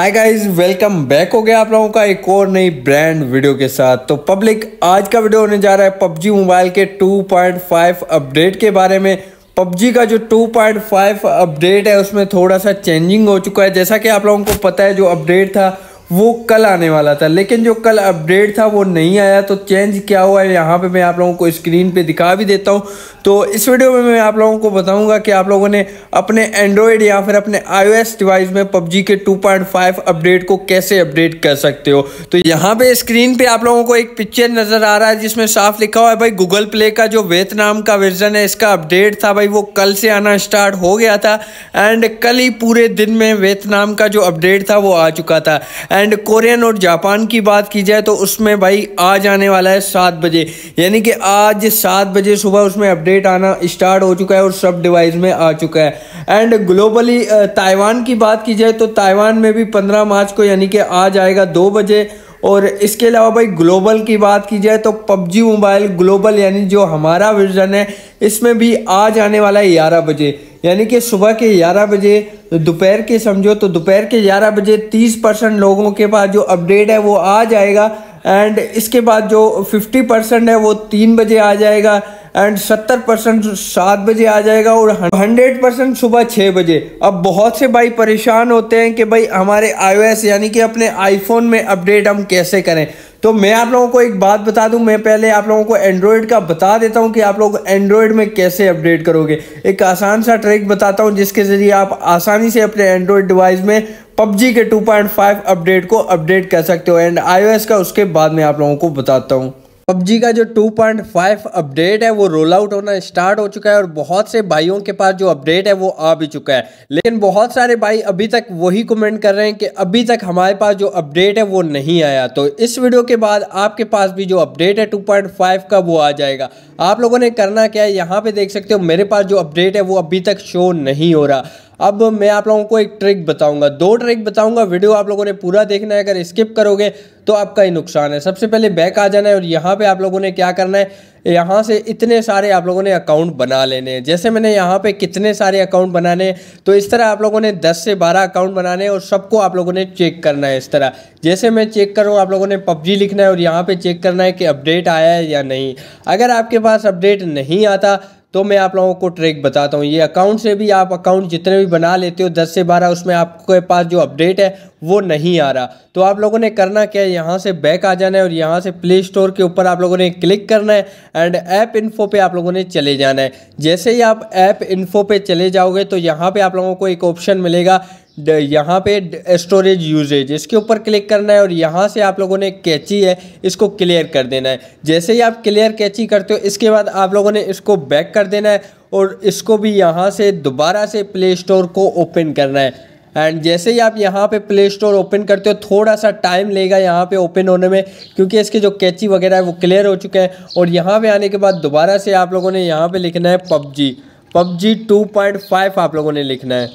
hi guys welcome back हो गया आप लोगों का एक और नई ब्रांड वीडियो के साथ तो पब्लिक आज का वीडियो होने जा रहा है पबजी मोबाइल के 2.5 अपडेट के बारे में पबजी का जो 2.5 अपडेट है उसमें थोड़ा सा चेंजिंग हो चुका है जैसा कि आप लोगों को पता है जो अपडेट था वो कल आने वाला था लेकिन जो कल अपडेट था वो नहीं आया तो चेंज क्या हुआ है यहाँ पे मैं आप लोगों को स्क्रीन पे दिखा भी देता हूँ तो इस वीडियो में मैं आप लोगों को बताऊँगा कि आप लोगों ने अपने एंड्रॉयड या फिर अपने आई डिवाइस में पबजी के 2.5 अपडेट को कैसे अपडेट कर सकते हो तो यहाँ पे स्क्रीन पे आप लोगों को एक पिक्चर नज़र आ रहा है जिसमें साफ लिखा हुआ है भाई गूगल प्ले का जो वेतनाम का वर्जन है इसका अपडेट था भाई वो कल से आना स्टार्ट हो गया था एंड कल ही पूरे दिन में नाम का जो अपडेट था वो आ चुका था एंड कोरियन और जापान की बात की जाए तो उसमें भाई आज आने वाला है सात बजे यानी कि आज सात बजे सुबह उसमें अपडेट आना स्टार्ट हो चुका है और सब डिवाइस में आ चुका है एंड ग्लोबली ताइवान की बात की जाए तो ताइवान में भी पंद्रह मार्च को यानी कि आज आएगा दो बजे और इसके अलावा भाई ग्लोबल की बात की जाए तो पबजी मोबाइल ग्लोबल यानी जो हमारा वर्जन है इसमें भी आज आने वाला है ग्यारह बजे यानी कि सुबह के 11 बजे तो दोपहर के समझो तो दोपहर के 11 बजे 30 परसेंट लोगों के पास जो अपडेट है वो आ जाएगा एंड इसके बाद जो 50 परसेंट है वो तीन बजे आ जाएगा एंड 70 परसेंट सात बजे आ जाएगा और 100 परसेंट सुबह छः बजे अब बहुत से भाई परेशान होते हैं कि भाई हमारे आईओएस यानी कि अपने आईफोन में अपडेट हम कैसे करें तो मैं आप लोगों को एक बात बता दूं मैं पहले आप लोगों को एंड्रॉयड का बता देता हूं कि आप लोग एंड्रॉयड में कैसे अपडेट करोगे एक आसान सा ट्रिक बताता हूं जिसके ज़रिए आप आसानी से अपने एंड्रॉयड डिवाइस में पबजी के 2.5 अपडेट को अपडेट कर सकते हो एंड आईओएस का उसके बाद में आप लोगों को बताता हूँ PUBG का जो 2.5 अपडेट है वो रोल आउट होना स्टार्ट हो चुका है और बहुत से भाइयों के पास जो अपडेट है वो आ भी चुका है लेकिन बहुत सारे भाई अभी तक वही कमेंट कर रहे हैं कि अभी तक हमारे पास जो अपडेट है वो नहीं आया तो इस वीडियो के बाद आपके पास भी जो अपडेट है 2.5 का वो आ जाएगा आप लोगों ने करना क्या है यहाँ पे देख सकते हो मेरे पास जो अपडेट है वो अभी तक शो नहीं हो रहा अब मैं आप लोगों को एक ट्रिक बताऊंगा दो ट्रिक बताऊंगा वीडियो आप लोगों ने पूरा देखना है अगर स्किप करोगे तो आपका ही नुकसान है सबसे पहले बैक आ जाना है और यहाँ पे आप लोगों ने क्या करना है यहाँ से इतने सारे आप लोगों ने अकाउंट बना लेने हैं जैसे मैंने यहाँ पे कितने सारे अकाउंट बनाने हैं तो इस तरह आप लोगों ने 10 से 12 अकाउंट बनाने हैं और सबको आप लोगों ने चेक करना है इस तरह जैसे मैं चेक कर आप लोगों ने पबजी लिखना है और यहाँ पर चेक करना है कि अपडेट आया है या नहीं अगर आपके पास अपडेट नहीं आता तो मैं आप लोगों को ट्रैक बताता हूँ ये अकाउंट से भी आप अकाउंट जितने भी बना लेते हो 10 से 12 उसमें आपके पास जो अपडेट है वो नहीं आ रहा तो आप लोगों ने करना क्या है यहाँ से बैक आ जाना है और यहाँ से प्ले स्टोर के ऊपर आप लोगों ने क्लिक करना है एंड ऐप इन्फो पे आप लोगों ने चले जाना है जैसे ही आप ऐप इन्फो पे चले जाओगे तो यहाँ पे आप लोगों को एक ऑप्शन मिलेगा यहाँ पे स्टोरेज यूजेज इसके ऊपर क्लिक करना है और यहाँ से आप लोगों ने कैची है इसको क्लियर कर देना है जैसे ही आप क्लियर कैची करते हो इसके बाद आप लोगों ने इसको बैक कर देना है और इसको भी यहाँ से दोबारा से प्ले स्टोर को ओपन करना है एंड जैसे ही आप यहाँ पे प्ले स्टोर ओपन करते हो थोड़ा सा टाइम लेगा यहाँ पे ओपन होने में क्योंकि इसके जो कैची वगैरह है वो क्लियर हो चुके हैं और यहाँ पे आने के बाद दोबारा से आप लोगों ने यहाँ पे लिखना है पबजी पबजी 2.5 आप लोगों ने लिखना है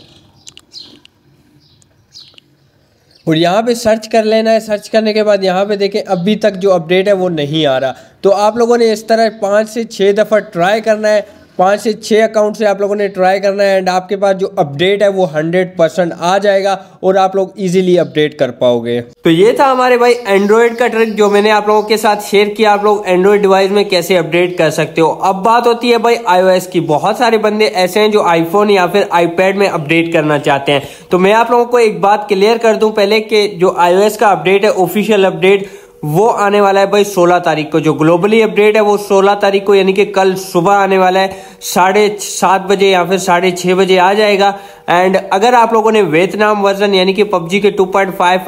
और यहाँ पे सर्च कर लेना है सर्च करने के बाद यहाँ पे देखें अभी तक जो अपडेट है वो नहीं आ रहा तो आप लोगों ने इस तरह पाँच से छः दफ़ा ट्राई करना है पाँच से छः अकाउंट से आप लोगों ने ट्राई करना है एंड आपके पास जो अपडेट है वो हंड्रेड परसेंट आ जाएगा और आप लोग इजीली अपडेट कर पाओगे तो ये था हमारे भाई एंड्रॉयड का ट्रिक जो मैंने आप लोगों के साथ शेयर किया आप लोग एंड्रॉयड डिवाइस में कैसे अपडेट कर सकते हो अब बात होती है भाई आईओएस की बहुत सारे बंदे ऐसे हैं जो आईफोन या फिर आईपैड में अपडेट करना चाहते हैं तो मैं आप लोगों को एक बात क्लियर कर दूं पहले कि जो आईओएस का अपडेट है ऑफिशियल अपडेट वो आने वाला है भाई 16 तारीख को जो ग्लोबली अपडेट है वो 16 तारीख को यानी कि कल सुबह आने वाला है साढ़े सात बजे या फिर साढ़े छः बजे आ जाएगा एंड अगर आप लोगों ने वियतनाम वर्जन यानी कि पबजी के 2.5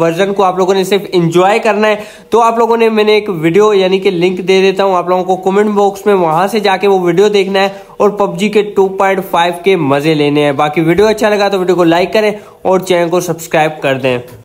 वर्जन को आप लोगों ने सिर्फ इंजॉय करना है तो आप लोगों ने मैंने एक वीडियो यानी कि लिंक दे देता हूँ आप लोगों को कमेंट बॉक्स में वहाँ से जाके वो वीडियो देखना है और पबजी के टू के मज़े लेने हैं बाकी वीडियो अच्छा लगा तो वीडियो को लाइक करें और चैनल को सब्सक्राइब कर दें